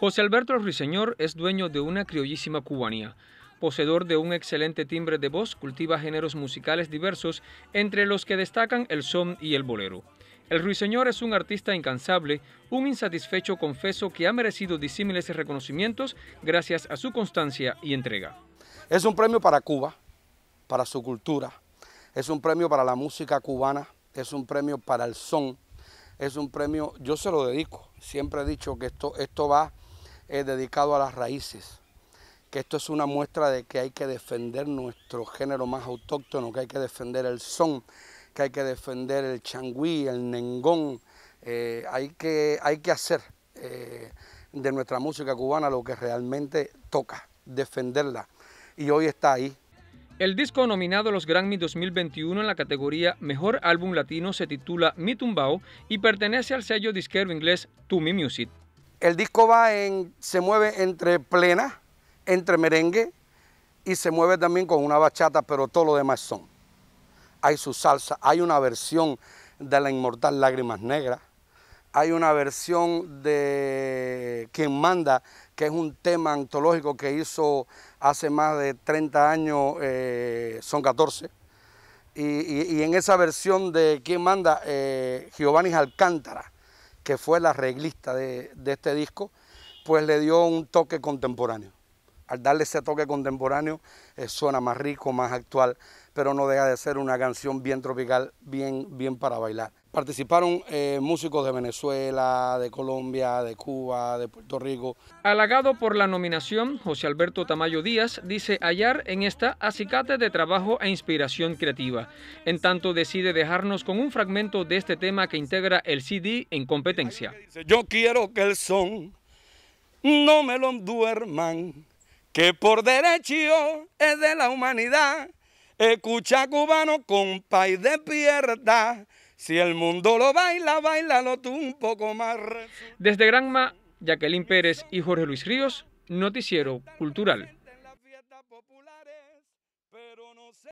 José Alberto Ruiseñor es dueño de una criollísima cubanía. Poseedor de un excelente timbre de voz, cultiva géneros musicales diversos, entre los que destacan el son y el bolero. El Ruiseñor es un artista incansable, un insatisfecho confeso que ha merecido disímiles reconocimientos gracias a su constancia y entrega. Es un premio para Cuba, para su cultura, es un premio para la música cubana, es un premio para el son, es un premio, yo se lo dedico, siempre he dicho que esto, esto va dedicado a las raíces, que esto es una muestra de que hay que defender nuestro género más autóctono, que hay que defender el son, que hay que defender el changüí, el nengón, eh, hay, que, hay que hacer eh, de nuestra música cubana lo que realmente toca, defenderla. Y hoy está ahí, el disco nominado a los Grammy 2021 en la categoría Mejor Álbum Latino se titula Mi Tumbao y pertenece al sello disquero inglés To Me Music. El disco va en, se mueve entre plena, entre merengue y se mueve también con una bachata, pero todo lo demás son. Hay su salsa, hay una versión de La Inmortal Lágrimas Negras, hay una versión de Quien Manda, que es un tema antológico que hizo hace más de 30 años, eh, son 14. Y, en esa versión de Quien Manda, eh, Giovanni Alcántara que fue la reglista de, de este disco, pues le dio un toque contemporáneo al darle ese toque contemporáneo, eh, suena más rico, más actual, pero no deja de ser una canción bien tropical, bien, bien para bailar. Participaron eh, músicos de Venezuela, de Colombia, de Cuba, de Puerto Rico. Halagado por la nominación, José Alberto Tamayo Díaz dice hallar en esta acicate de trabajo e inspiración creativa. En tanto, decide dejarnos con un fragmento de este tema que integra el CD en competencia. Yo quiero que el son no me lo duerman que por derecho es de la humanidad. Escucha cubano, compa, de despierta. Si el mundo lo baila, bailalo tú un poco más. Desde Granma, Jacqueline Pérez y Jorge Luis Ríos, Noticiero Cultural.